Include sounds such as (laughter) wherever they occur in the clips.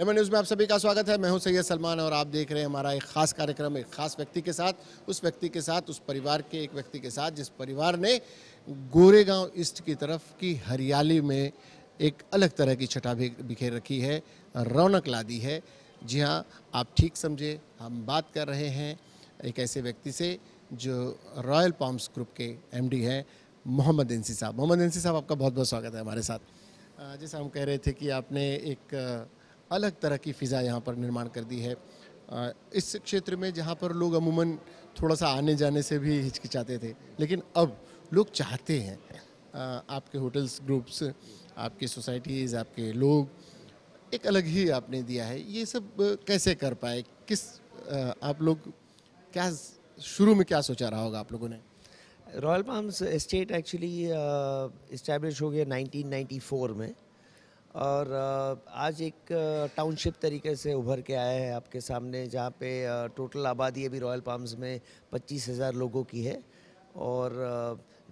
M N news में आप सभी का स्वागत है मैं हूं सैयद सलमान और आप देख रहे हैं हमारा एक खास कार्यक्रम एक खास व्यक्ति के साथ उस व्यक्ति के साथ उस परिवार के एक व्यक्ति के साथ जिस परिवार ने गोरेगांव ईस्ट की तरफ की हरियाली में एक अलग तरह की छटा बिखेर रखी है रौनक ला दी है जी हाँ आप ठीक समझे हम बात कर रहे हैं एक ऐसे व्यक्ति से जो रॉयल पॉम्स ग्रुप के एम हैं मोहम्मद एनसी साहब मोहम्मद एनसी साहब आपका बहुत बहुत स्वागत है हमारे साथ जैसा हम कह रहे थे कि आपने एक अलग तरह की फ़िज़ा यहाँ पर निर्माण कर दी है इस क्षेत्र में जहाँ पर लोग अमूमन थोड़ा सा आने जाने से भी हिचकिचाते थे लेकिन अब लोग चाहते हैं आपके होटल्स ग्रुप्स आपकी सोसाइटीज़ आपके लोग एक अलग ही आपने दिया है ये सब कैसे कर पाए किस आप लोग क्या शुरू में क्या सोचा रहा होगा आप लोगों ने royal palms estate actually establish हो गया 1994 में और आज एक टाउनशिप तरीके से उभर के आया है आपके सामने जहाँ पे टोटल आबादी अभी रॉयल पाम्स में पच्चीस हज़ार लोगों की है और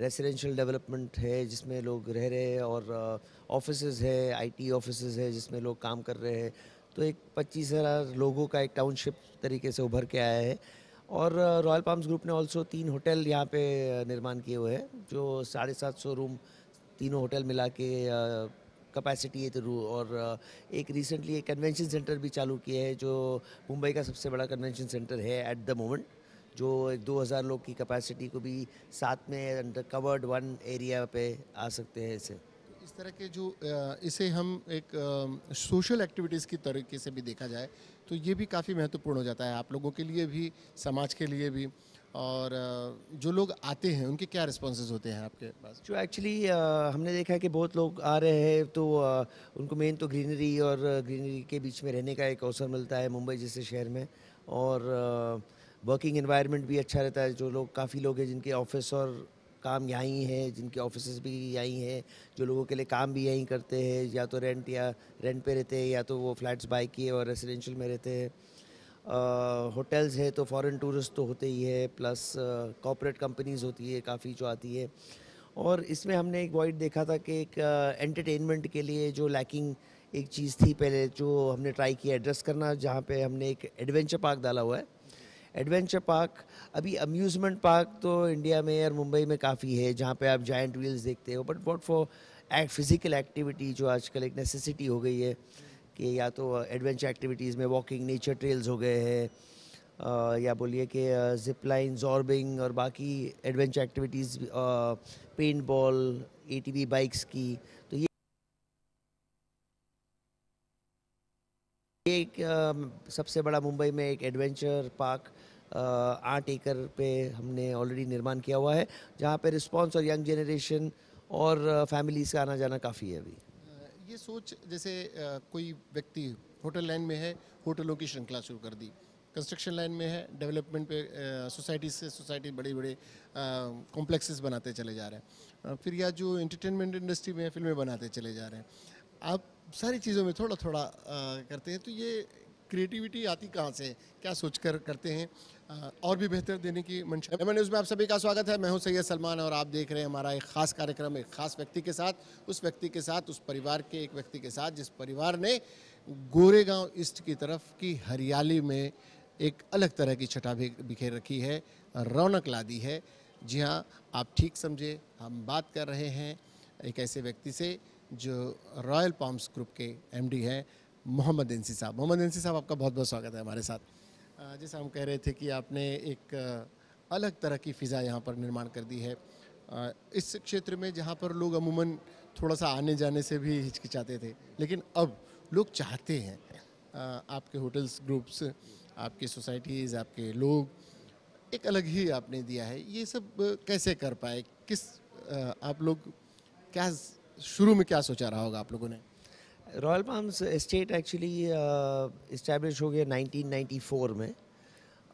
रेसिडेंशियल डेवलपमेंट है जिसमें लोग रह रहे हैं और ऑफिस है आईटी ऑफिस है जिसमें लोग काम कर रहे हैं तो एक पच्चीस हज़ार लोगों का एक टाउनशिप तरीके से उभर के आया है और रॉयल पाम्स ग्रुप ने ऑल्सो तीन होटल यहाँ पर निर्माण किए हुए हैं जो साढ़े सात सौ रूम तीनों होटल मिला के कैपेसिटी है थ्रू तो और एक रिसेंटली एक कन्वेंशन सेंटर भी चालू किया है जो मुंबई का सबसे बड़ा कन्वेंशन सेंटर है एट द मोमेंट जो एक दो हज़ार लोग की कैपेसिटी को भी साथ में अंडर कवर्ड वन एरिया पे आ सकते हैं इसे तो इस तरह के जो इसे हम एक सोशल एक्टिविटीज़ की तरीके से भी देखा जाए तो ये भी काफ़ी महत्वपूर्ण हो जाता है आप लोगों के लिए भी समाज के लिए भी और जो लोग आते हैं उनके क्या रिस्पॉन्सेज होते हैं आपके पास जो एक्चुअली हमने देखा है कि बहुत लोग आ रहे हैं तो आ, उनको मेन तो ग्रीनरी और ग्रीनरी के बीच में रहने का एक अवसर मिलता है मुंबई जैसे शहर में और वर्किंग इन्वायरमेंट भी अच्छा रहता है जो लोग काफ़ी लोग हैं जिनके ऑफिस और काम यहाँ ही है जिनके ऑफिस भी यहीं हैं जो लोगों के लिए काम भी यहीं करते हैं या तो रेंट या रेंट पे रहते हैं या तो वो फ्लैट्स बाई किए और रेसिडेंशियल में रहते हैं होटल्स है तो फॉरेन टूरिस्ट तो होते ही है प्लस कॉपरेट कंपनीज होती है काफ़ी जो आती है और इसमें हमने एक वॉइड देखा था कि एक एंटरटेनमेंट के लिए जो लैकिंग एक चीज़ थी पहले जो हमने ट्राई किया एड्रेस करना जहाँ पे हमने एक एडवेंचर पार्क डाला हुआ है एडवेंचर पार्क अभी अम्यूज़मेंट पार्क तो इंडिया में और मुंबई में काफ़ी है जहाँ पे आप जाइंट व्हील्स देखते हो but what for physical activity जो आजकल एक नेसेसिटी हो गई है कि या तो एडवेंचर एक्टिविटीज़ में वॉकिंग नेचर ट्रेल्स हो गए हैं या बोलिए कि जिप लाइन जॉर्बिंग और बाकी adventure activities paintball e bikes की तो ये एक सबसे बड़ा मुंबई में एक एडवेंचर पार्क आठ एकड़ पे हमने ऑलरेडी निर्माण किया हुआ है जहाँ पे रिस्पांस और यंग जनरेशन और फैमिलीज़ का आना जाना काफ़ी है अभी ये सोच जैसे कोई व्यक्ति होटल लाइन में है होटलों की श्रृंखला शुरू कर दी कंस्ट्रक्शन लाइन में है डेवलपमेंट पे सोसाइटी से सोसाइटी बड़े बड़े कॉम्प्लेक्सेस बनाते चले जा रहे हैं फिर या जो एंटरटेनमेंट इंडस्ट्री में फिल्में बनाते चले जा रहे हैं आप सारी चीज़ों में थोड़ा थोड़ा आ, करते हैं तो ये क्रिएटिविटी आती कहाँ से क्या सोचकर करते हैं और भी बेहतर देने की मंशा एम न्यूज़ में आप सभी का स्वागत है मैं हूं सैयद सलमान और आप देख रहे हैं हमारा एक खास कार्यक्रम एक खास व्यक्ति के साथ उस व्यक्ति के साथ उस परिवार के एक व्यक्ति के साथ जिस परिवार ने गोरेगांव ईस्ट की तरफ की हरियाली में एक अलग तरह की छटा बिखेर रखी है रौनक ला दी है जी हाँ आप ठीक समझे हम बात कर रहे हैं एक ऐसे व्यक्ति से जो रॉयल पॉम्स ग्रुप के एमडी हैं मोहम्मद एनसी साहब मोहम्मद एनसी साहब आपका बहुत बहुत स्वागत है हमारे साथ जैसा हम कह रहे थे कि आपने एक अलग तरह की फ़िज़ा यहाँ पर निर्माण कर दी है इस क्षेत्र में जहाँ पर लोग अमूमन थोड़ा सा आने जाने से भी हिचकिचाते थे लेकिन अब लोग चाहते हैं आपके होटल्स ग्रुप्स आपकी सोसाइटीज़ आपके लोग एक अलग ही आपने दिया है ये सब कैसे कर पाए किस आप लोग क्या शुरू में क्या सोचा रहा होगा आप लोगों ने royal palms estate actually establish हो गया 1994 में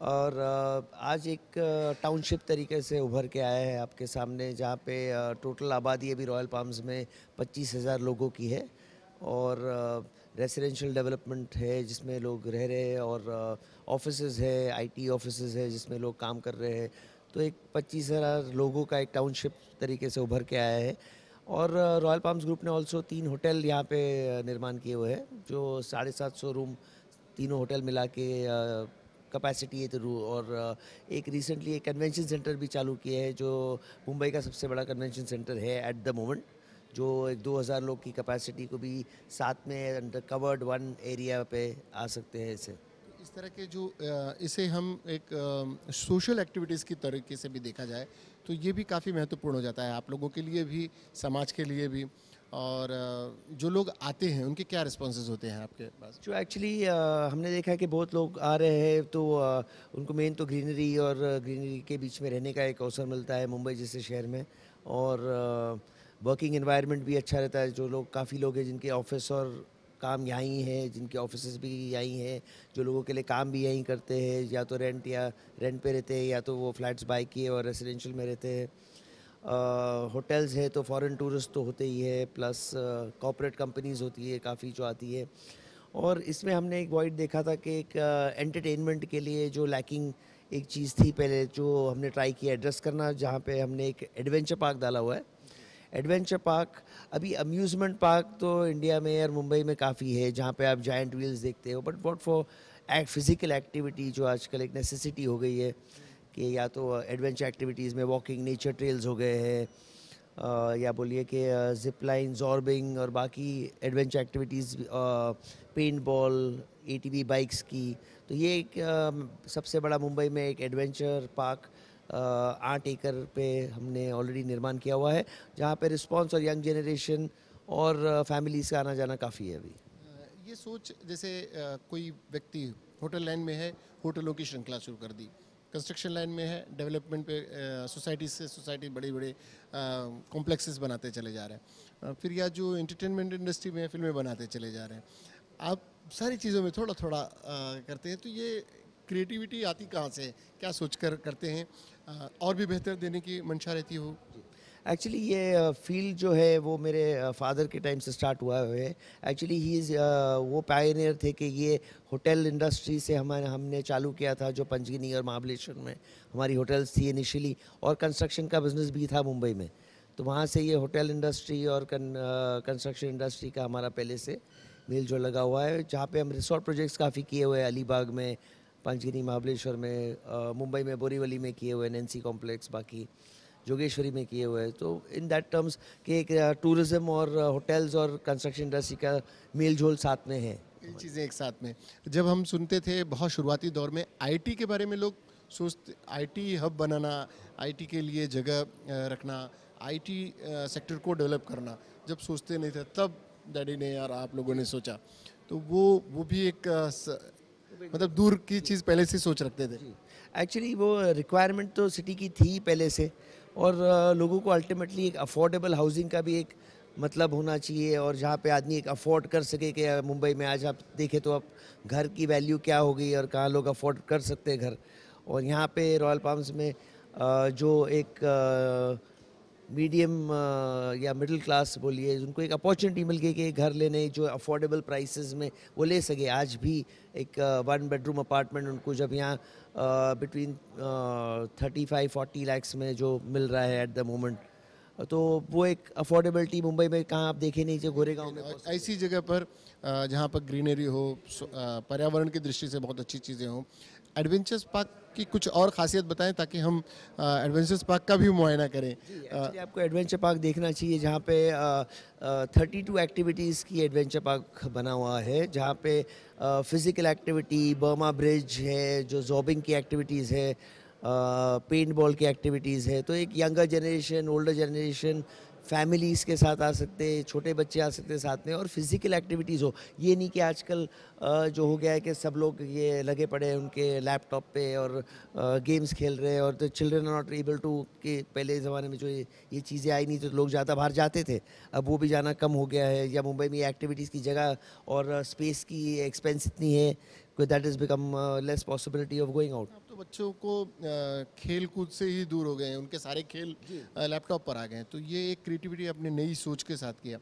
और uh, आज एक टाउनशिप uh, तरीके से उभर के आया है आपके सामने जहाँ पे टोटल uh, आबादी अभी रॉयल पाम्स में पच्चीस हज़ार लोगों की है और रेसिडेंशियल uh, डेवलपमेंट है जिसमें लोग रह रहे हैं और ऑफिस है आईटी टी है जिसमें लोग काम कर रहे हैं तो एक पच्चीस हज़ार लोगों का एक टाउनशिप तरीके से उभर के आया है और रॉयल पाम्स ग्रुप ने ऑल्सो तीन होटल यहाँ पे निर्माण किए हुए हैं जो साढ़े सात सौ रूम तीनों होटल मिला के कैपेसिटी है थ्रू तो और एक रिसेंटली एक कन्वेंशन सेंटर भी चालू किया है जो मुंबई का सबसे बड़ा कन्वेंशन सेंटर है एट द मोमेंट जो एक 2000 लोग की कैपेसिटी को भी साथ में अंडर कवर्ड वन एरिया पे आ सकते हैं इसे तो इस तरह के जो इसे हम एक सोशल एक्टिविटीज़ की तरीके से भी देखा जाए तो ये भी काफ़ी महत्वपूर्ण हो जाता है आप लोगों के लिए भी समाज के लिए भी और जो लोग आते हैं उनके क्या रिस्पॉन्सेज होते हैं आपके पास जो एक्चुअली हमने देखा है कि बहुत लोग आ रहे हैं तो आ, उनको मेन तो ग्रीनरी और ग्रीनरी के बीच में रहने का एक अवसर मिलता है मुंबई जैसे शहर में और वर्किंग इन्वायरमेंट भी अच्छा रहता है जो लोग काफ़ी लोग हैं जिनके ऑफिस और काम ही है जिनके ऑफिस भी यहीं हैं जो लोगों के लिए काम भी यहीं करते हैं या तो रेंट या रेंट पे रहते हैं या तो वो फ्लैट्स बाई किए और रेजिडेंशल में रहते हैं होटल्स है तो फॉरेन टूरिस्ट तो होते ही है प्लस कॉपरेट कंपनीज होती है काफ़ी जो आती है और इसमें हमने एक वॉइड देखा था कि एक एंटरटेनमेंट के लिए जो लैकिंग एक चीज़ थी पहले जो हमने ट्राई किया एड्रेस करना जहाँ पे हमने एक एडवेंचर पार्क डाला हुआ है एडवेंचर पार्क अभी अम्यूज़मेंट पार्क तो इंडिया में और मुंबई में काफ़ी है जहाँ पे आप जाइंट व्हील्स देखते हो but what for act physical activity जो आजकल एक नेसेसिटी हो गई है कि या तो एडवेंचर एक्टिविटीज़ में वॉकिंग नेचर ट्रेल्स हो गए हैं या बोलिए कि जिप लाइन जॉर्बिंग और बाकी adventure activities paintball e bikes की तो ये एक सबसे बड़ा मुंबई में एक एडवेंचर पार्क आठ एकड़ पे हमने ऑलरेडी निर्माण किया हुआ है जहाँ पे रिस्पांस और यंग जनरेशन और फैमिलीज का आना जाना काफ़ी है अभी ये सोच जैसे कोई व्यक्ति होटल लाइन में है होटलों की श्रृंखला शुरू कर दी कंस्ट्रक्शन लाइन में है डेवलपमेंट पे सोसाइटी से सोसाइटी बड़े बड़े कॉम्प्लेक्सेस बनाते चले जा रहे हैं फिर या जो इंटरटेनमेंट इंडस्ट्री में फिल्में बनाते चले जा रहे हैं आप सारी चीज़ों में थोड़ा थोड़ा आ, करते हैं तो ये क्रिएटिविटी आती कहाँ से क्या सोच कर करते हैं और भी बेहतर देने की मंशा रहती हो एक्चुअली ये फील्ड जो है वो मेरे फादर के टाइम से स्टार्ट हुआ है एक्चुअली ही इज़ वो पायनियर थे कि ये होटल इंडस्ट्री से हमारे हमने चालू किया था जो पंचगिनी और महाबलेश्वर में हमारी होटल्स थी इनिशियली और कंस्ट्रक्शन का बिज़नेस भी था मुंबई में तो वहाँ से ये होटल इंडस्ट्री और कंस्ट्रक्शन इंडस्ट्री का हमारा पहले से मेल जो लगा हुआ है जहाँ पे हम रिसोर्ट प्रोजेक्ट्स काफ़ी किए हुए हैं अलीबाग में पंचगिरी महाबलेश्वर में मुंबई में बोरीवली में किए हुए एन कॉम्प्लेक्स बाकी जोगेश्वरी में किए हुए तो इन दैट टर्म्स के एक टूरिज़्म और होटल्स और कंस्ट्रक्शन इंडस्ट्री का मेल जोल साथ में है चीज़ें एक साथ में जब हम सुनते थे बहुत शुरुआती दौर में आईटी के बारे में लोग सोचते आईटी हब बनाना आईटी के लिए जगह रखना आईटी सेक्टर को डेवलप करना जब सोचते नहीं थे तब डैडी ने यार आप लोगों ने सोचा तो वो वो भी एक मतलब दूर की चीज़ पहले से सोच रखते थे एक्चुअली वो रिक्वायरमेंट तो सिटी की थी पहले से और लोगों को अल्टीमेटली एक अफोर्डेबल हाउसिंग का भी एक मतलब होना चाहिए और जहाँ पे आदमी एक अफोर्ड कर सके कि मुंबई में आज आप देखें तो आप घर की वैल्यू क्या हो गई और कहाँ लोग अफोर्ड कर सकते हैं घर और यहाँ पे रॉयल पाम्स में जो एक मीडियम या मिडिल क्लास बोलिए उनको एक अपॉर्चुनिटी मिल गई कि घर लेने जो अफोर्डेबल प्राइसेस में वो ले सके आज भी एक वन बेडरूम अपार्टमेंट उनको जब यहाँ between thirty five forty lakhs में जो मिल रहा है एट द मोमेंट तो वो एक अफोर्डेबिलिटी मुंबई में कहाँ आप देखे नहीं जो गोरेगांव में ऐसी जगह पर जहाँ पर ग्रीनरी हो पर्यावरण की दृष्टि से बहुत अच्छी चीज़ें हों एडवेंचर्स पार्क की कुछ और खासियत बताएं ताकि हम एडवेंचर्स पार्क का भी मुआयना करें जी, आपको एडवेंचर पार्क देखना चाहिए जहाँ पे थर्टी टू एक्टिविटीज़ की एडवेंचर पार्क बना हुआ है जहाँ पे फिज़िकल एक्टिविटी बर्मा ब्रिज है जो जॉबिंग की एक्टिविटीज़ है पेंट बॉल की एक्टिविटीज़ है तो एक younger generation older generation families के साथ आ सकते छोटे बच्चे आ सकते साथ में और फिज़िकल एक्टिविटीज़ हो ये नहीं कि आजकल जो हो गया है कि सब लोग ये लगे पड़े हैं उनके लैपटॉप पे और गेम्स खेल रहे हैं और तो चिल्ड्रन नॉट एबल टू कि पहले ज़माने में जो ये, ये चीज़ें आई नहीं तो लोग ज़्यादा बाहर जाते थे अब वो भी जाना कम हो गया है या मुंबई में एक्टिविटीज़ की जगह और स्पेस की एक्सपेंस इतनी है that is become less possibility of going out तो बच्चों को खेल कूद से ही दूर हो गए हैं उनके सारे खेल लैपटॉप पर आ गए हैं तो ये एक क्रिएटिविटी अपने नई सोच के साथ किया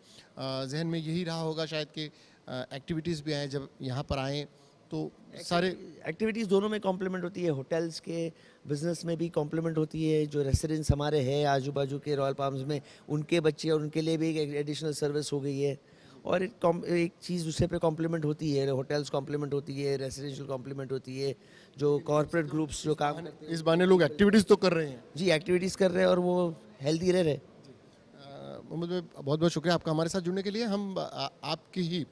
जहन में यही रहा होगा शायद कि एक्टिविटीज़ भी आएँ जब यहाँ पर आएँ तो सारे एक्टिविटीज़ दोनों में कॉम्प्लीमेंट होती है होटल्स के बिजनेस में भी कॉम्प्लीमेंट होती है जो रेस्टोरेंट्स हमारे हैं आजू बाजू के रॉयल पार्म में उनके बच्चे और उनके लिए भी एक एडिशनल सर्विस हो गई है और एक एक चीज़ दूसरे पे कॉम्प्लीमेंट होती है होटल्स कॉम्प्लीमेंट होती है रेजिडेंशियल कॉम्प्लीमेंट होती है जो कॉरपोरेट ग्रुप्स जो काम इस बहाने लोग एक्टिविटीज़ तो कर रहे हैं जी एक्टिविटीज़ कर रहे हैं और वो हेल्दी रह रहे मोहम्मद भाई बहुत बहुत शुक्रिया आपका हमारे साथ जुड़ने के लिए हम आपके ही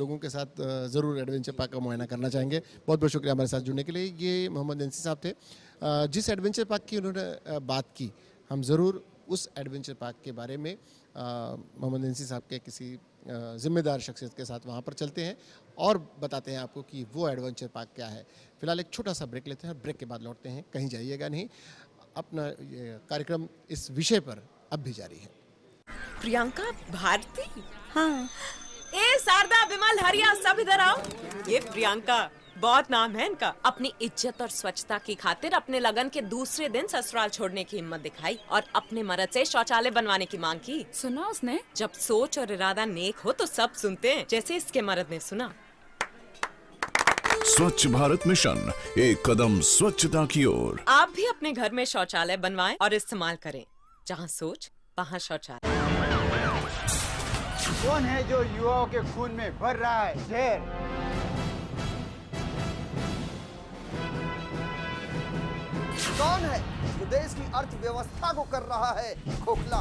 लोगों के साथ ज़रूर एडवेंचर पार्क का मुआयना करना चाहेंगे बहुत बहुत शुक्रिया हमारे साथ जुड़ने के लिए ये मोहम्मद एनसी साहब थे जिस एडवेंचर पार्क की उन्होंने बात की हम ज़रूर उस एडवेंचर पार्क के बारे में मोहम्मद एनसी साहब के किसी ज़िम्मेदार शख्सियत के साथ वहाँ पर चलते हैं और बताते हैं आपको कि वो एडवेंचर पार्क क्या है फिलहाल एक छोटा सा ब्रेक लेते हैं ब्रेक के बाद लौटते हैं कहीं जाइएगा नहीं अपना कार्यक्रम इस विषय पर अब भी जारी है प्रियंका भारती हाँ ए शारदा विमल हरिया सब इधर आओ ये प्रियंका बहुत नाम है इनका अपनी इज्जत और स्वच्छता की खातिर अपने लगन के दूसरे दिन ससुराल छोड़ने की हिम्मत दिखाई और अपने मरद से शौचालय बनवाने की मांग की सुना उसने जब सोच और इरादा नेक हो तो सब सुनते हैं जैसे इसके मरद ने सुना स्वच्छ भारत मिशन एक कदम स्वच्छता की ओर आप भी अपने घर में शौचालय बनवाएं और इस्तेमाल करें जहाँ सोच वहाँ शौचालय कौन है जो युवाओं के खून में भर रहा है जहर कौन है जो देश की अर्थव्यवस्था को कर रहा है खोखला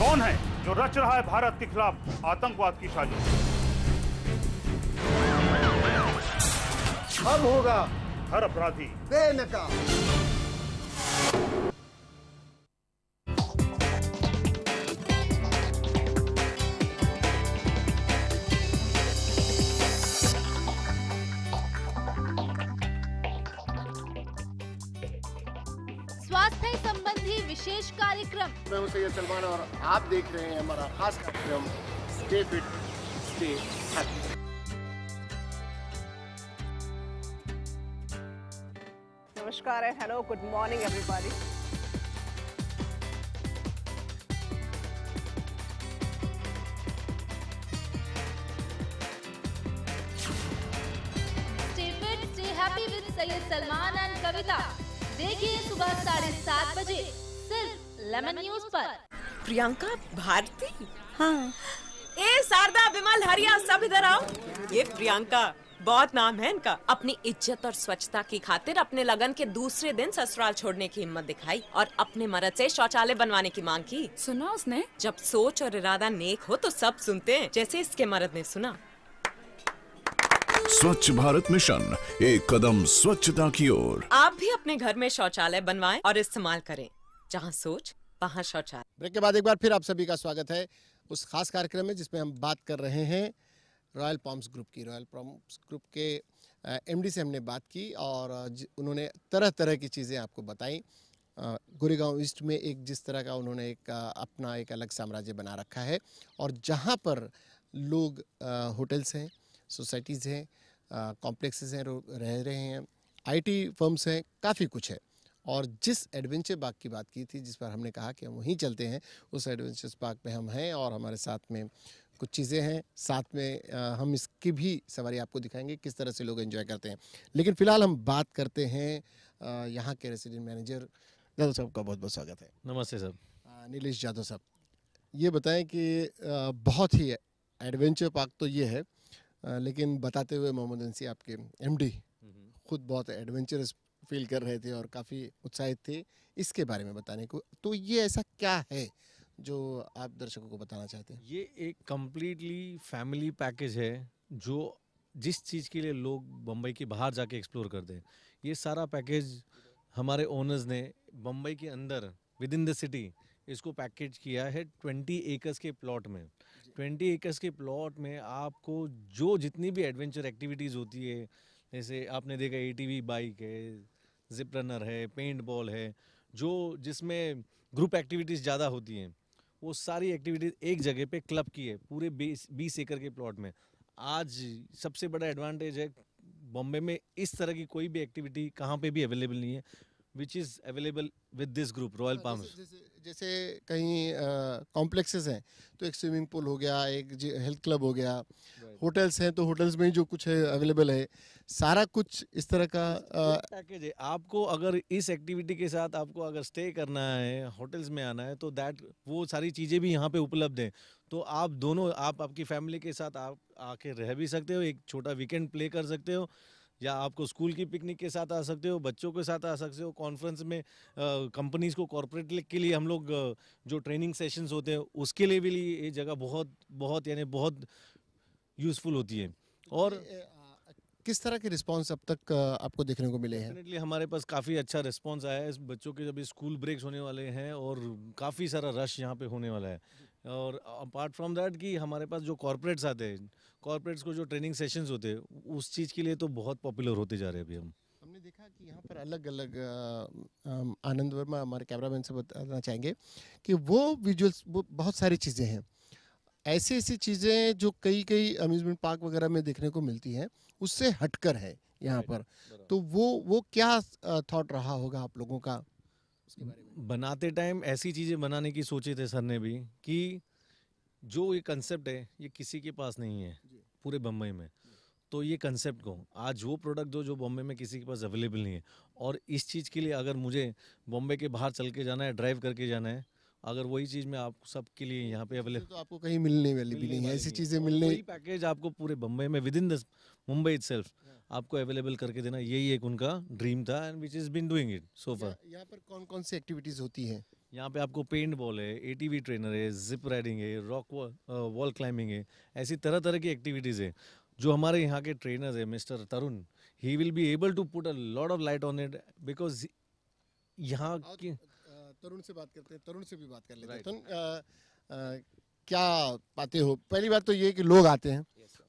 कौन है जो रच रहा है भारत के खिलाफ आतंकवाद की साजिश अब होगा हर अपराधी बेनकाम मैं हूँ सैयद सलमान और आप देख रहे हैं हमारा खास कार्यक्रम स्टे फिट स्टे हेल्थ नमस्कार है hello good morning everybody happy with Syed Salman and Kavita देखिए सुबह साढ़े सात बजे लेमन न्यूज पर प्रियंका भारती हाँ ए शारदा विमल हरिया सब इधर आओ ये प्रियंका बहुत नाम है इनका अपनी इज्जत और स्वच्छता की खातिर अपने लगन के दूसरे दिन ससुराल छोड़ने की हिम्मत दिखाई और अपने मरद से शौचालय बनवाने की मांग की सुना उसने जब सोच और इरादा नेक हो तो सब सुनते हैं जैसे इसके मरद ने सुना स्वच्छ भारत मिशन एक कदम स्वच्छता की ओर आप भी अपने घर में शौचालय बनवाएं और इस्तेमाल करें जहां सोच वहाँ शौचालय ब्रेक के बाद एक बार फिर आप सभी का स्वागत है उस खास कार्यक्रम में जिसमें हम बात कर रहे हैं रॉयल पॉम्स ग्रुप की रॉयल पॉम्स ग्रुप के एमडी से हमने बात की और उन्होंने तरह तरह की चीज़ें आपको बताई गुरेगांव ईस्ट में एक जिस तरह का उन्होंने एक अपना एक अलग साम्राज्य बना रखा है और जहाँ पर लोग होटल्स हैं सोसाइटीज़ हैं कॉम्प्लेक्सेस हैं रह रहे हैं आईटी फर्म्स हैं काफ़ी कुछ है और जिस एडवेंचर पार्क की बात की थी जिस पर हमने कहा कि हम वहीं चलते हैं उस एडवेंचर पार्क में हम हैं और हमारे साथ में कुछ चीज़ें हैं साथ में हम इसकी भी सवारी आपको दिखाएंगे किस तरह से लोग एंजॉय करते हैं लेकिन फ़िलहाल हम बात करते हैं यहाँ के रेसिडेंट मैनेजर यादव साहब का बहुत बहुत स्वागत है नमस्ते सर नीलेश जादव साहब ये बताएं कि बहुत ही एडवेंचर पार्क तो ये है लेकिन बताते हुए मोहम्मद अंसी आपके एमडी हम्म। खुद बहुत एडवेंचरस फील कर रहे थे और काफ़ी उत्साहित थे इसके बारे में बताने को तो ये ऐसा क्या है जो आप दर्शकों को बताना चाहते हैं ये एक कम्प्लीटली फैमिली पैकेज है जो जिस चीज़ के लिए लोग बम्बई के बाहर जाके एक्सप्लोर करते हैं ये सारा पैकेज हमारे ओनर्स ने बम्बई के अंदर विद इन द सिटी इसको पैकेज किया है ट्वेंटी एकर्स के प्लॉट में ट्वेंटी एकर्स के प्लॉट में आपको जो जितनी भी एडवेंचर एक्टिविटीज़ होती है जैसे आपने देखा ए बाइक है जिप रनर है पेंट बॉल है जो जिसमें ग्रुप एक्टिविटीज़ ज़्यादा होती हैं वो सारी एक्टिविटीज़ एक जगह पे क्लब की है पूरे बीस बीस एकड़ के प्लॉट में आज सबसे बड़ा एडवांटेज है बॉम्बे में इस तरह की कोई भी एक्टिविटी कहाँ पे भी अवेलेबल नहीं है which is available with this group Royal Palm जैसे कहीं कॉम्प्लेक्सेस हैं तो एक स्विमिंग पूल हो गया एक हेल्थ क्लब हो गया होटल्स हैं तो होटल्स में जो कुछ है अवेलेबल है सारा कुछ इस तरह का पैकेज तो है आपको अगर इस एक्टिविटी के साथ आपको अगर स्टे करना है होटल्स में आना है तो दैट वो सारी चीज़ें भी यहाँ पे उपलब्ध हैं तो आप दोनों आप आपकी फैमिली के साथ आप आके रह भी सकते हो एक छोटा वीकेंड प्ले कर सकते हो या आपको स्कूल की पिकनिक के साथ आ सकते हो बच्चों के साथ आ सकते हो कॉन्फ्रेंस में कंपनीज़ को कॉरपोरेट के लिए हम लोग जो ट्रेनिंग सेशंस होते हैं उसके लिए भी ये जगह बहुत बहुत यानी बहुत यूज़फुल होती है और किस तरह के रिस्पांस अब तक आपको देखने को मिले हैं हमारे पास काफ़ी अच्छा रिस्पांस आया है बच्चों के जब स्कूल ब्रेक्स होने वाले हैं और काफ़ी सारा रश यहाँ पे होने वाला है और अपार्ट फ्रॉम दैट कि हमारे पास जो कॉरपोरेट्स आते हैं कॉरपोरेट्स को जो ट्रेनिंग सेशंस होते हैं उस चीज़ के लिए तो बहुत पॉपुलर होते जा रहे हैं अभी हम हमने देखा कि यहाँ पर अलग अलग आनंद वर्मा हमारे मैन से बताना चाहेंगे कि वो विजुअल्स वो बहुत सारी चीज़ें हैं ऐसी ऐसी चीज़ें जो कई कई अम्यूज़मेंट पार्क वगैरह में देखने को मिलती हैं उससे हटकर है यहाँ पर तो वो वो क्या थॉट रहा होगा आप लोगों का उसके बारे में बनाते टाइम ऐसी चीज़ें बनाने की सोचे थे सर ने भी कि जो ये कंसेप्ट है ये किसी के पास नहीं है पूरे बम्बई में तो ये कंसेप्ट को आज वो प्रोडक्ट दो जो बॉम्बे में किसी के पास अवेलेबल नहीं है और इस चीज़ के लिए अगर मुझे बॉम्बे के बाहर चल के जाना है ड्राइव करके जाना है अगर वही चीज़ मैं आप सबके लिए यहाँ पे अवेलेबल तो आपको कहीं मिलने वाली भी नहीं है ऐसी चीज़ें मिलने पैकेज आपको पूरे बम्बई में with in the Mumbai it आपको अवेलेबल करके देना यही एक उनका ड्रीम था and which is been doing it so far यहाँ पर कौन कौन सी एक्टिविटीज़ होती है यहाँ पे आपको पेंट बॉल है ए टी वी ट्रेनर है जिप राइडिंग है रॉक वॉल क्लाइंबिंग है ऐसी तरह तरह की एक्टिविटीज़ है जो हमारे यहाँ के ट्रेनर है mister Tarun he will be able to put a lot of light on it because यहाँ की तरुण से बात करते हैं तरुण से भी बात कर लेते हैं right. तो, क्या पाते हो पहली बात तो ये कि लोग आते हैं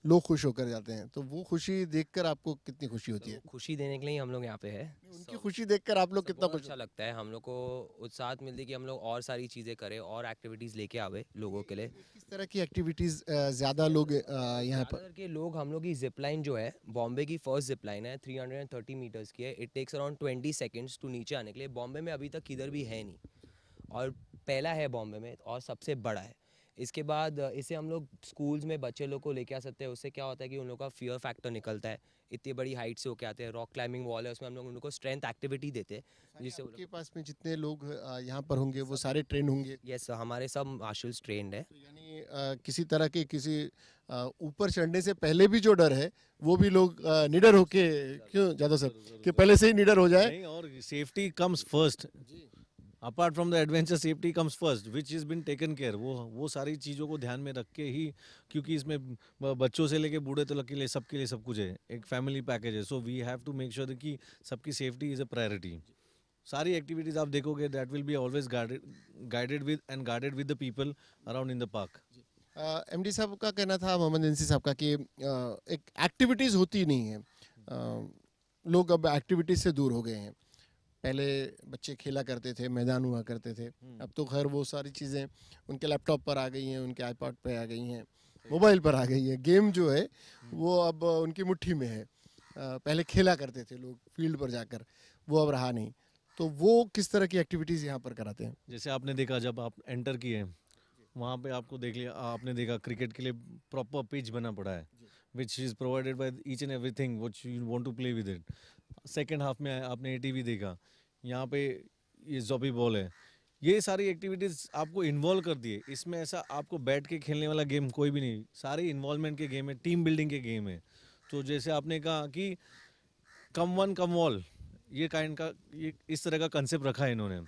लोग खुश होकर जाते हैं तो वो खुशी देखकर आपको कितनी खुशी होती है तो खुशी देने के लिए हम लोग यहाँ पे है उनकी खुशी देखकर आप लोग कितना अच्छा लगता है हम लोग को उत्साह मिलती है कि हम लोग और सारी चीज़ें करें और एक्टिविटीज़ लेके आवे लोगों के लिए किस तरह की एक्टिविटीज़ ज़्यादा लोग यहाँ पर के लोग हम लोग की लाइन जो है बॉम्बे की फर्स्ट लाइन है three hundred and thirty metres की है it takes around twenty seconds to नीचे आने के लिए बॉम्बे में अभी तक किधर भी है नहीं और पहला है बॉम्बे में और सबसे बड़ा है इसके बाद इसे हम लोग स्कूल्स में बच्चे लोग को लेके आ सकते हैं उससे क्या होता है कि उन लोग का फियर फैक्टर निकलता है इतनी बड़ी हाइट से होके आते हैं रॉक क्लाइंबिंग वॉल है उसमें हम लोग उनको स्ट्रेंथ एक्टिविटी देते हैं जिससे उनके पास में जितने लोग यहाँ पर होंगे वो सारे ट्रेंड होंगे यस हमारे सब मार्शल्स ट्रेंड है यानी किसी तरह के किसी ऊपर चढ़ने से पहले भी जो डर है वो भी लोग निडर होके क्यों ज़्यादा सर कि पहले से ही निडर हो जाए और safety comes first apart from the adventure safety comes first which is been taken care वो वो सारी चीज़ों को ध्यान में रख के ही क्योंकि इसमें बच्चों से लेके बूढ़े तक के लिए सबके लिए सब कुछ है एक फैमिली पैकेज है so we have to make sure कि सबकी सेफ्टी इज़ अ प्रायोरिटी सारी एक्टिविटीज़ आप देखोगे that will be always guided with and guided with the people around in the park M D साहब का कहना था मोहम्मद एनसी साहब का कि uh, एक एक्टिविटीज़ होती नहीं है uh, लोग अब एक्टिविटीज़ से दूर हो गए हैं पहले बच्चे खेला करते थे मैदान हुआ करते थे हम्म। अब तो खैर वो सारी चीज़ें उनके लैपटॉप पर आ गई हैं उनके आईपॉड पर आ गई हैं मोबाइल पर आ गई है गेम जो है हम्म। वो अब उनकी मुट्ठी में है पहले खेला करते थे लोग फील्ड पर जाकर वो अब रहा नहीं तो वो किस तरह की एक्टिविटीज़ यहाँ पर कराते हैं जैसे आपने देखा जब आप एंटर किए वहाँ पे आपको देख लिया आपने देखा क्रिकेट के लिए प्रॉपर पिच बना पड़ा है which is provided by each and everything what you want to play with it second half में आपने ए देखा यहाँ पे ये जॉबी बॉल है ये सारी एक्टिविटीज़ आपको इन्वॉल्व कर दिए इसमें ऐसा आपको बैठ के खेलने वाला गेम कोई भी नहीं सारे इन्वॉल्वमेंट के गेम है टीम बिल्डिंग के गेम है तो जैसे आपने कहा कि कम वन कम ऑल ये काइंड का ये इस तरह का कंसेप्ट रखा है इन्होंने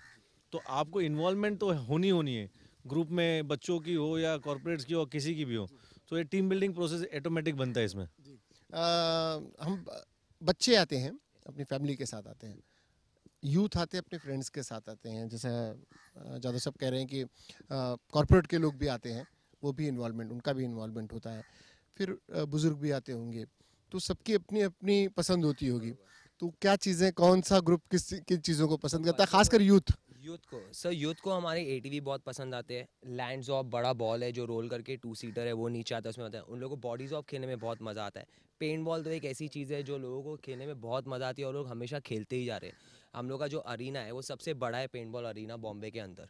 तो आपको इन्वॉल्वमेंट तो होनी होनी है ग्रुप में बच्चों की हो या कॉरपोरेट्स की हो किसी की भी हो तो ये टीम बिल्डिंग प्रोसेस ऑटोमेटिक बनता है इसमें आ, हम बच्चे आते हैं अपनी फैमिली के साथ आते हैं यूथ आते हैं अपने फ्रेंड्स के साथ आते हैं जैसे ज़्यादा सब कह रहे हैं कि कॉरपोरेट के लोग भी आते हैं वो भी इन्वॉलमेंट उनका भी इन्वॉलमेंट होता है फिर बुज़ुर्ग भी आते होंगे तो सबकी अपनी अपनी पसंद होती होगी तो क्या चीज़ें कौन सा ग्रुप किस किन चीज़ों को पसंद करता है खासकर यूथ यूथ को सर यूथ को हमारे ए बहुत पसंद आते हैं लैंड्स ऑफ बड़ा बॉल है जो रोल करके टू सीटर है वो नीचे आता है उसमें आता है उन लोगों को बॉडीज ऑफ खेलने में बहुत मज़ा आता है पेंट बॉल तो एक ऐसी चीज़ है जो लोगों को खेलने में बहुत मज़ा आती है और लोग हमेशा खेलते ही जा रहे हैं हम लोग का जो अरीना है वो सबसे बड़ा है पेंट बॉल अरीना बॉम्बे के अंदर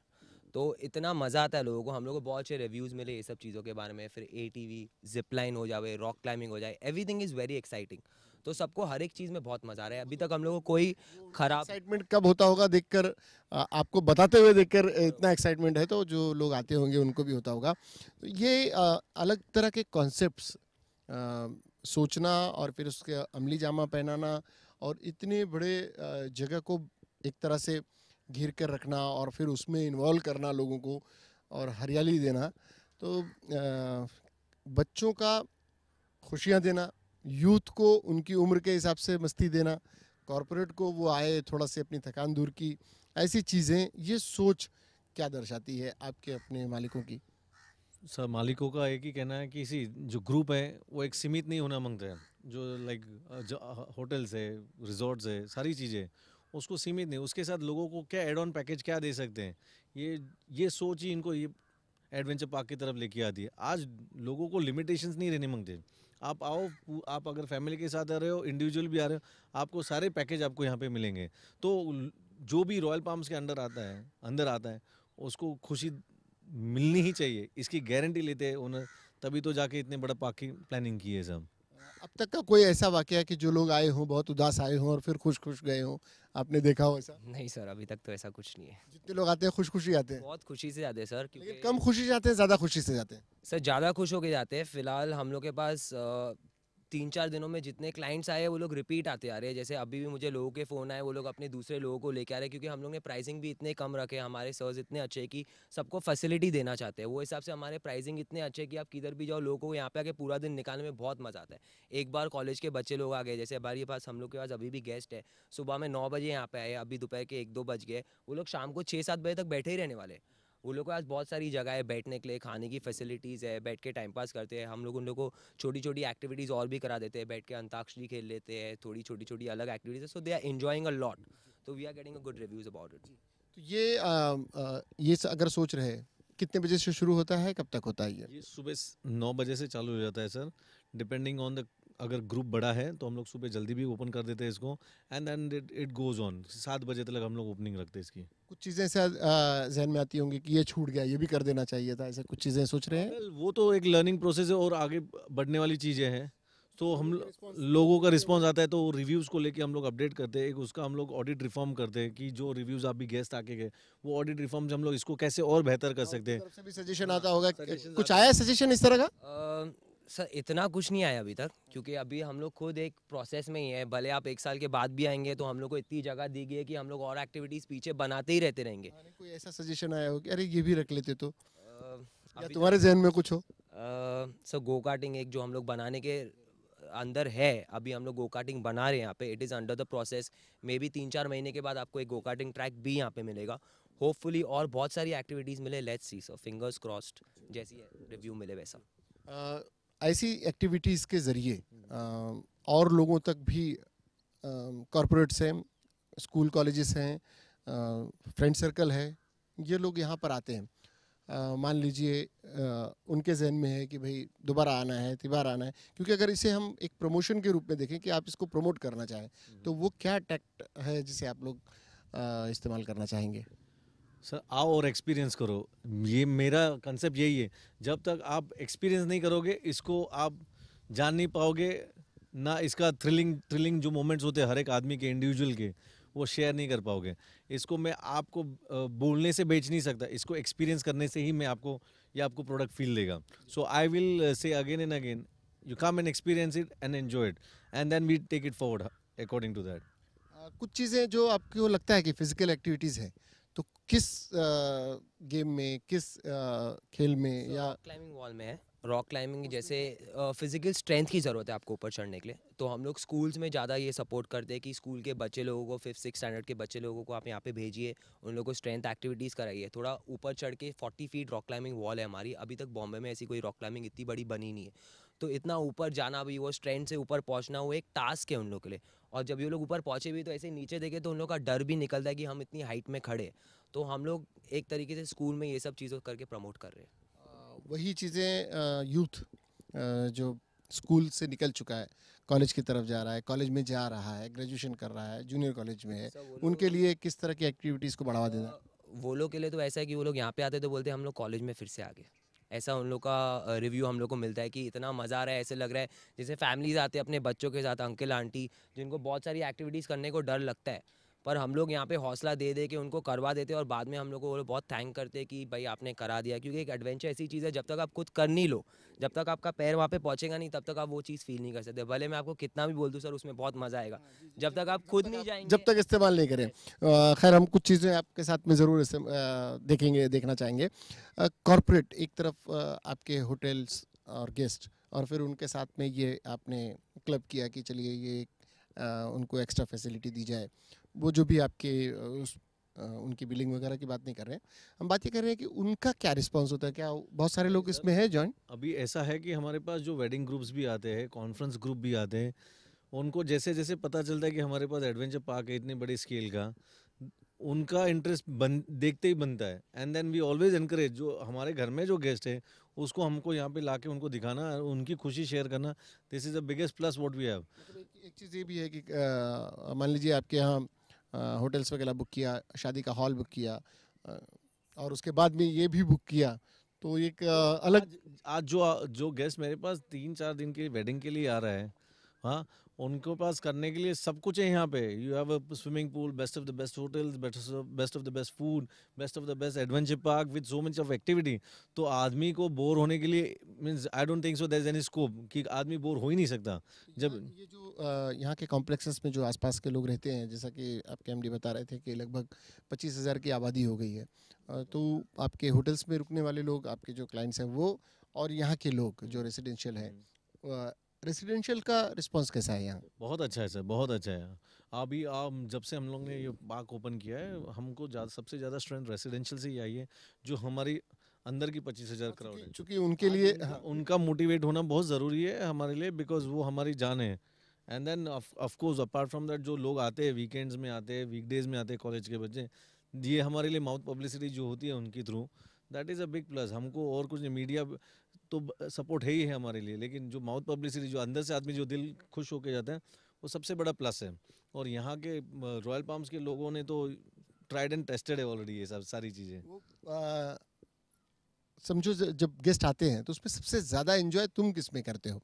तो इतना मज़ा आता है लोगों को हम लोग को बहुत अच्छे रिव्यूज़ मिले ये सब चीज़ों के बारे में फिर A T V zip line हो जाए रॉक क्लाइंबिंग हो जाए एवरीथिंग इज़ वेरी एक्साइटिंग तो सबको हर एक चीज़ में बहुत मज़ा आ रहा है अभी तक हम लोगों को कोई खराब एक्साइटमेंट कब होता होगा देखकर आपको बताते हुए देखकर इतना एक्साइटमेंट है तो जो लोग आते होंगे उनको भी होता होगा तो ये अलग तरह के कॉन्सेप्ट सोचना और फिर उसके अमली जामा पहनाना और इतने बड़े जगह को एक तरह से घिर कर रखना और फिर उसमें इन्वॉल्व करना लोगों को और हरियाली देना तो बच्चों का खुशियाँ देना यूथ को उनकी उम्र के हिसाब से मस्ती देना कॉरपोरेट को वो आए थोड़ा से अपनी थकान दूर की ऐसी चीज़ें ये सोच क्या दर्शाती है आपके अपने मालिकों की सर मालिकों का एक ही कहना है कि इसी जो ग्रुप है वो एक सीमित नहीं होना मांगते हैं जो लाइक होटल्स है रिजॉर्ट्स है सारी चीज़ें उसको सीमित नहीं उसके साथ लोगों को क्या एड ऑन पैकेज क्या दे सकते हैं ये ये सोच ही इनको ये एडवेंचर पार्क की तरफ लेके आती है आज लोगों को लिमिटेशंस नहीं रहने मांगते आप आओ आप अगर फैमिली के साथ आ रहे हो इंडिविजुअल भी आ रहे हो आपको सारे पैकेज आपको यहाँ पे मिलेंगे तो जो भी रॉयल पाम्स के अंडर आता है अंदर आता है उसको खुशी मिलनी ही चाहिए इसकी गारंटी लेते हैं ओनर तभी तो जाके इतने बड़ा पार्किंग प्लानिंग की है सब अब तक का कोई ऐसा वाक्य है कि जो लोग आए हों बहुत उदास आए हों और फिर खुश खुश गए हों आपने देखा हो ऐसा नहीं सर अभी तक तो ऐसा कुछ नहीं है जितने लोग आते हैं खुश खुशी आते हैं बहुत खुशी से जाते हैं सर क्योंकि कम खुशी जाते हैं ज़्यादा खुशी से जाते हैं सर ज़्यादा खुश होके जाते हैं फिलहाल हम लोग के पास तीन चार दिनों में जितने क्लाइंट्स आए वो लोग रिपीट आते आ रहे हैं जैसे अभी भी मुझे लोगों के फ़ोन आए वो लोग अपने दूसरे लोगों को लेके आ रहे हैं क्योंकि हम लोग ने प्राइसिंग भी इतने कम रखे हमारे सर्स इतने अच्छे कि सबको फैसिलिटी देना चाहते हैं वो हिसाब से हमारे प्राइसिंग इतने अच्छे कि आप किधर भी जाओ लोगों को यहाँ पे आके पूरा दिन निकालने में बहुत मज़ा आता है एक बार कॉलेज के बच्चे लोग आ गए जैसे हमारे पास हम लोग के पास अभी भी गेस्ट है सुबह में नौ बजे यहाँ पे आए अभी दोपहर के एक दो बज गए वो लोग शाम को छः सात बजे तक बैठे ही रहने वाले उन लोग को आज बहुत सारी जगह है बैठने के लिए खाने की फैसिलिटीज़ है बैठ के टाइम पास करते हैं हम लोग उन लोग को छोटी छोटी एक्टिविटीज़ और भी करा देते हैं बैठ के अंताक्षरी खेल लेते हैं थोड़ी छोटी छोटी अलग activities so they are enjoying a lot तो we are getting a good reviews about it तो ये आ, आ, ये अगर सोच रहे कितने बजे से शुरू होता है कब तक होता है ये सुबह नौ बजे से चालू हो जाता है सर डिपेंडिंग ऑन द अगर ग्रुप बड़ा है तो हम लोग सुबह जल्दी भी ओपन कर देते हैं इसको and then it it goes on सात बजे तक हम लोग ओपनिंग रखते हैं इसकी कुछ चीज़ें शायद जहन में आती होंगी कि ये छूट गया ये भी कर देना चाहिए था ऐसे कुछ चीज़ें सोच रहे हैं वो तो एक लर्निंग प्रोसेस है और आगे बढ़ने वाली चीज़ें हैं तो हम लोगों का रिस्पांस आता है तो रिव्यूज़ को लेके हम लोग अपडेट करते हैं एक उसका हम लोग ऑडिट रिफॉर्म करते हैं कि जो रिव्यूज़ आप भी गेस्ट आके गए वो ऑडिट रिफॉर्म हम लोग इसको कैसे और बेहतर कर हाँ, सकते हैं सजेशन आता होगा हाँ, कुछ आया सजेशन इस तरह का सर इतना कुछ नहीं आया अभी तक क्योंकि अभी हम लोग खुद एक प्रोसेस में ही है भले आप एक साल के बाद भी आएंगे तो हम लोग को इतनी जगह दी गई है कि हम लोग और एक्टिविटीज़ पीछे बनाते ही रहते रहेंगे हाँ, कोई ऐसा सजेशन आया हो कि अरे ये भी रख लेते तो या तुम्हारे जहन में कुछ हो सर गो कार्टिंग एक जो हम लोग बनाने के अंदर है अभी हम लोग गो कार्टिंग बना रहे हैं यहाँ पे it is under the process maybe तीन चार महीने के बाद आपको एक गो कार्टिंग ट्रैक भी यहाँ पे मिलेगा होपफुली और बहुत सारी एक्टिविटीज़ मिले let's see sir fingers crossed जैसी रिव्यू मिले वैसा ऐसी एक्टिविटीज़ के ज़रिए और लोगों तक भी कॉरपोरेट्स हैं स्कूल कॉलेजेस हैं फ्रेंड सर्कल है ये लोग यहाँ पर आते हैं मान लीजिए उनके जहन में है कि भाई दोबारा आना है तिबार आना है क्योंकि अगर इसे हम एक प्रमोशन के रूप में देखें कि आप इसको प्रमोट करना चाहें तो वो क्या टैक्ट है जिसे आप लोग इस्तेमाल करना चाहेंगे सर आओ और एक्सपीरियंस करो ये मेरा कंसेप्ट यही है जब तक आप एक्सपीरियंस नहीं करोगे इसको आप जान नहीं पाओगे ना इसका थ्रिलिंग थ्रिलिंग जो मोमेंट्स होते हैं हर एक आदमी के इंडिविजुअल के वो शेयर नहीं कर पाओगे इसको मैं आपको बोलने से बेच नहीं सकता इसको एक्सपीरियंस करने से ही मैं आपको ये आपको प्रोडक्ट फील देगा so I will say again and again you come and experience it and enjoy it and then we take it forward according to that कुछ चीज़ें जो आपको लगता है कि फिजिकल एक्टिविटीज़ है किस गेम में किस खेल में या क्लाइंबिंग वॉल में है रॉक क्लाइंबिंग जैसे फिजिकल स्ट्रेंथ की ज़रूरत है आपको ऊपर चढ़ने के लिए तो हम लोग स्कूल्स में ज़्यादा ये सपोर्ट करते हैं कि स्कूल के बच्चे लोगों को फिफ्थ सिक्स स्टैंडर्ड के बच्चे लोगों को आप यहाँ पे भेजिए उन लोगों को स्ट्रेंथ एक्टिविटीज़ कराइए थोड़ा ऊपर चढ़ के forty feet rock climbing wall है हमारी अभी तक बॉम्बे में ऐसी कोई रॉक क्लाइंबिंग इतनी बड़ी बनी नहीं है तो इतना ऊपर जाना भी वो स्ट्रेंथ से ऊपर पहुँचना वो एक टास्क है उन लोग के लिए और जब ये लोग ऊपर पहुँचे भी तो ऐसे नीचे देखे तो उन लोग का डर भी निकलता है कि हम इतनी हाइट में खड़े तो हम लोग एक तरीके से स्कूल में ये सब चीज़ों करके प्रमोट कर रहे हैं वही चीज़ें यूथ जो स्कूल से निकल चुका है कॉलेज की तरफ जा रहा है कॉलेज में जा रहा है ग्रेजुएशन कर रहा है जूनियर कॉलेज में है उनके लिए किस तरह की एक्टिविटीज़ को बढ़ावा देना वो लोग के लिए तो ऐसा है कि वो लोग यहाँ पे आते तो बोलते हैं हम लोग कॉलेज में फिर से आ गए ऐसा उन लोग का रिव्यू हम लोग को मिलता है कि इतना मज़ा आ रहा है ऐसे लग रहा है जैसे फैमिलीज आते हैं अपने बच्चों के साथ अंकल आंटी जिनको बहुत सारी एक्टिविटीज़ करने को डर लगता है पर हम लोग यहाँ पे हौसला दे दे के उनको करवा देते और बाद में हम लोग को बहुत थैंक करते कि भाई आपने करा दिया क्योंकि एक एडवेंचर ऐसी चीज़ है जब तक आप खुद कर नहीं लो जब तक आपका पैर वहाँ पे पहुँचेगा नहीं तब तक आप वो चीज़ फील नहीं कर सकते भले मैं आपको कितना भी बोल दूँ सर उसमें बहुत मज़ा आएगा जब तक आप खुद नहीं जाएंगे जब तक इस्तेमाल नहीं करें खैर हम कुछ चीज़ें आपके साथ में ज़रूर देखेंगे देखना चाहेंगे कॉरपोरेट एक तरफ आपके होटल्स और गेस्ट और फिर उनके साथ में ये आपने क्लब किया कि चलिए ये आ, उनको एक्स्ट्रा फैसिलिटी दी जाए वो जो भी आपके उस, उनकी बिलिंग वगैरह की बात नहीं कर रहे हैं हम बात ये कर रहे हैं कि उनका क्या रिस्पांस होता है क्या बहुत सारे लोग इसमें हैं जॉइन अभी ऐसा है कि हमारे पास जो वेडिंग ग्रुप्स भी आते हैं कॉन्फ्रेंस ग्रुप भी आते हैं उनको जैसे जैसे पता चलता है कि हमारे पास एडवेंचर पार्क है इतने बड़े स्केल का उनका इंटरेस्ट बन देखते ही बनता है and then we always increase जो हमारे घर में जो गेस्ट है उसको हमको यहाँ पे ला उनको दिखाना उनकी खुशी शेयर करना this is the biggest plus what we have एक चीज़ ये भी है कि मान लीजिए आपके यहाँ होटल्स वगैरह बुक किया शादी का हॉल बुक किया और उसके बाद में ये भी बुक किया तो एक तो अलग आज, आज जो जो गेस्ट मेरे पास तीन चार दिन के वेडिंग के लिए आ रहा है हाँ उनके पास करने के लिए सब कुछ है यहाँ पे you have a swimming pool best of the best hotels best of the best food best of the best adventure park with so much of activity तो आदमी को बोर होने के लिए means I don't think so there any scope कि आदमी bore हो ही नहीं सकता जब ये जो यहाँ के कॉम्प्लेक्सेस में जो आसपास के लोग रहते हैं जैसा कि आपके एम बता रहे थे कि लगभग पच्चीस हज़ार की आबादी हो गई है तो आपके होटल्स में रुकने वाले लोग आपके जो क्लाइंट्स हैं वो और यहाँ के लोग जो रेजिडेंशियल हैं हम्म। रेसिडेंशियल का रिस्पांस कैसा है यहाँ बहुत अच्छा है सर बहुत अच्छा है अभी आप जब से हम लोग ने ये पार्क ओपन किया है हमको सबसे ज़्यादा स्ट्रेंथ रेसिडेंशियल से ही आई है जो हमारी अंदर की पच्चीस हज़ार हाँ, क्राउड है चूँकि उनके लिए हाँ। उनका मोटिवेट होना बहुत ज़रूरी है हमारे लिए बिकॉज वो हमारी जान है and then of course apart from that जो लोग आते हैं वीकेंड्स में आते हैं वीकडेज में आते हैं कॉलेज के बच्चे ये हमारे लिए माउथ पब्लिसिटी जो होती है उनके through that is a big plus हमको और कुछ मीडिया तो सपोर्ट है ही है हमारे लिए लेकिन जो माउथ पब्लिसिटी जो अंदर से आदमी जो दिल खुश होकर जाते हैं वो सबसे बड़ा प्लस है और यहाँ के रॉयल पाम्स के लोगों ने तो ट्राइड एंड टेस्टेड है ऑलरेडी ये सब सारी चीज़ें समझो जब गेस्ट आते हैं तो उसमें सबसे ज़्यादा इन्जॉय तुम किस में करते हो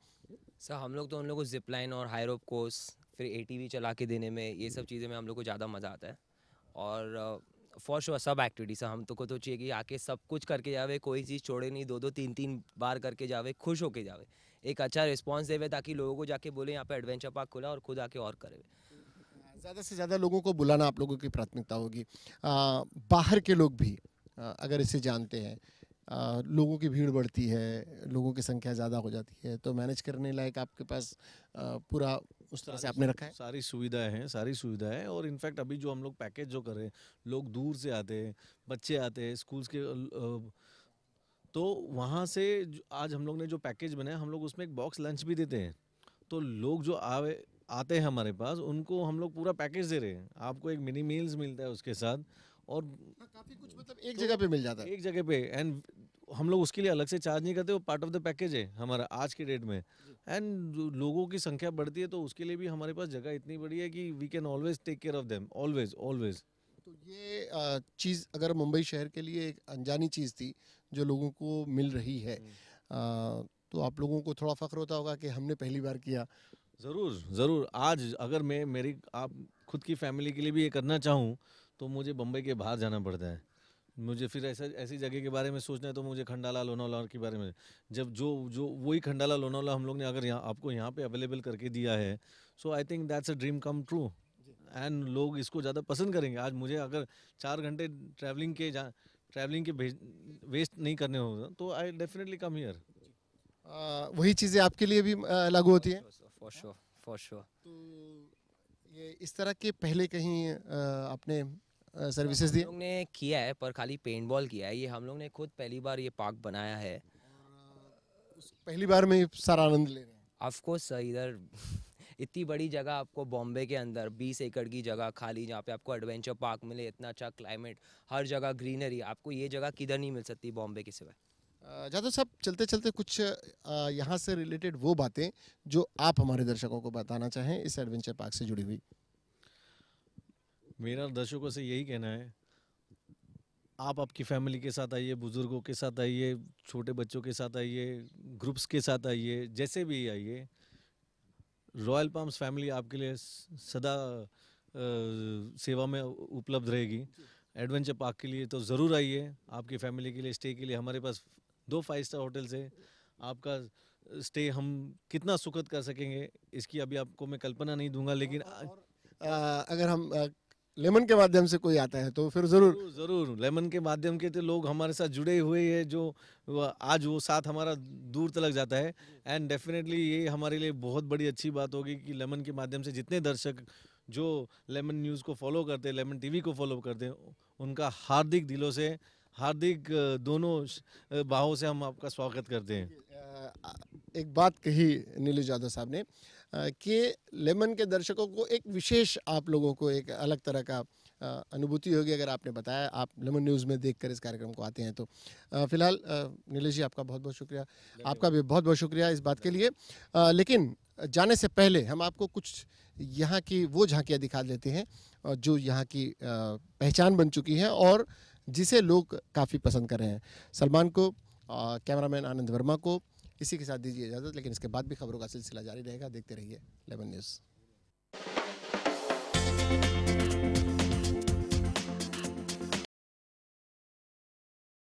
सर हम लोग तो उन लोग को जिप लाइन और हाई रोप कोर्स फिर ए चला के देने में ये सब चीज़ें में हम लोग को ज़्यादा मज़ा आता है और फॉर श्योर सब एक्टिविटीज हम तो को तो चाहिए कि आके सब कुछ करके जावे कोई चीज़ छोड़े नहीं दो दो तीन तीन बार करके जावे खुश होके जावे एक अच्छा रिस्पॉन्स देवे ताकि लोगों को जाके बोले यहाँ पे एडवेंचर पार्क खुला और खुद आके और करे ज़्यादा से ज़्यादा लोगों को बुलाना आप लोगों की प्राथमिकता होगी बाहर के लोग भी अगर इसे जानते हैं आ, लोगों की भीड़ बढ़ती है लोगों की संख्या ज़्यादा हो जाती है तो मैनेज करने लायक आपके पास आ, पूरा उस तरह से आपने रखा है सारी सुविधाएं हैं सारी सुविधाएं हैं और इनफैक्ट अभी जो हम लोग पैकेज जो करें लोग दूर से आते हैं बच्चे आते हैं स्कूल्स के तो वहाँ से आज हम लोग ने जो पैकेज बनाया हम लोग उसमें एक बॉक्स लंच भी देते हैं तो लोग जो आवे आते हैं हमारे पास उनको हम लोग पूरा पैकेज दे रहे हैं आपको एक मिनी मील्स मिलता है उसके साथ और हाँ, काफ़ी कुछ मतलब एक तो जगह पे मिल जाता है एक जगह पे एंड हम लोग उसके लिए अलग से चार्ज नहीं करते वो पार्ट ऑफ द पैकेज है हमारा आज के डेट में एंड लोगों की संख्या बढ़ती है तो उसके लिए भी हमारे पास जगह इतनी बड़ी है कि we can always take care of them always always तो ये चीज़ अगर मुंबई शहर के लिए एक अनजानी चीज़ थी जो लोगों को मिल रही है आ, हम्म। तो आप लोगों को थोड़ा फ़ख्र होता होगा कि हमने पहली बार किया ज़रूर ज़रूर आज अगर मैं मेरी आप खुद की फैमिली के लिए भी ये करना चाहूँ तो मुझे बम्बई के बाहर जाना पड़ता है मुझे फिर ऐसा ऐसी जगह के बारे में सोचना है तो मुझे खंडाला लोनावला के बारे में जब जो जो वही खंडाला लोनावला हम लोग ने अगर यहाँ आपको यहाँ पे अवेलेबल करके दिया है so I think that's a dream come true and लोग इसको ज़्यादा पसंद करेंगे आज मुझे अगर चार घंटे ट्रैवलिंग के जा ट्रैवलिंग के वेस्ट नहीं करने होंगे तो आई डेफिनेटली कम हीयर वही चीज़ें आपके लिए भी लागू होती हैं फॉर श्योर फॉर श्योर तो ये इस तरह के पहले कहीं आपने सर्विसेज दी हम लोग ने किया है पर खाली पेंट बॉल किया है ये हम लोग ने खुद पहली बार ये पार्क बनाया है पहली बार में सारा आनंद ले रहे हैं ऑफकोर्स सर इधर (laughs) इतनी बड़ी जगह आपको बॉम्बे के अंदर 20 एकड़ की जगह खाली जहाँ पे आपको एडवेंचर पार्क मिले इतना अच्छा क्लाइमेट हर जगह ग्रीनरी आपको ये जगह किधर नहीं मिल सकती बॉम्बे के सिवाय जादव साहब चलते चलते कुछ यहाँ से रिलेटेड वो बातें जो आप हमारे दर्शकों को बताना चाहें इस एडवेंचर पार्क से जुड़ी हुई मेरा दर्शकों से यही कहना है आप आपकी फैमिली के साथ आइए बुज़ुर्गों के साथ आइए छोटे बच्चों के साथ आइए ग्रुप्स के साथ आइए जैसे भी आइए रॉयल पाम्स फैमिली आपके लिए सदा आ, सेवा में उपलब्ध रहेगी एडवेंचर पार्क के लिए तो ज़रूर आइए आपकी फैमिली के लिए स्टे के लिए हमारे पास दो फाइव स्टार होटल्स है आपका स्टे हम कितना सुखद कर सकेंगे इसकी अभी आपको मैं कल्पना नहीं दूंगा लेकिन और, और, आ, अगर हम लेमन के माध्यम से कोई आता है तो फिर जरूर जरूर लेमन के माध्यम के तो लोग हमारे साथ जुड़े हुए हैं जो आज वो साथ हमारा दूर तक जाता है एंड डेफिनेटली ये हमारे लिए बहुत बड़ी अच्छी बात होगी कि लेमन के माध्यम से जितने दर्शक जो लेमन न्यूज़ को फॉलो करते हैं लेमन टीवी को फॉलो करते हैं उनका हार्दिक दिलों से हार्दिक दोनों भावों से हम आपका स्वागत करते हैं एक बात कही नीलू यादव साहब ने कि लेमन के दर्शकों को एक विशेष आप लोगों को एक अलग तरह का अनुभूति होगी अगर आपने बताया आप लेमन न्यूज़ में देख कर इस कार्यक्रम को आते हैं तो फिलहाल नीलेश जी आपका बहुत बहुत शुक्रिया आपका भी बहुत बहुत शुक्रिया इस बात के लिए आ, लेकिन जाने से पहले हम आपको कुछ यहाँ की वो झांकियाँ दिखा देते हैं जो यहाँ की पहचान बन चुकी हैं और जिसे लोग काफ़ी पसंद कर रहे हैं सलमान को कैमरामैन आनंद वर्मा को इसी के साथ दीजिए इजाज़त लेकिन इसके बाद भी खबरों का सिलसिला जारी रहेगा देखते रहिए लेवन न्यूज़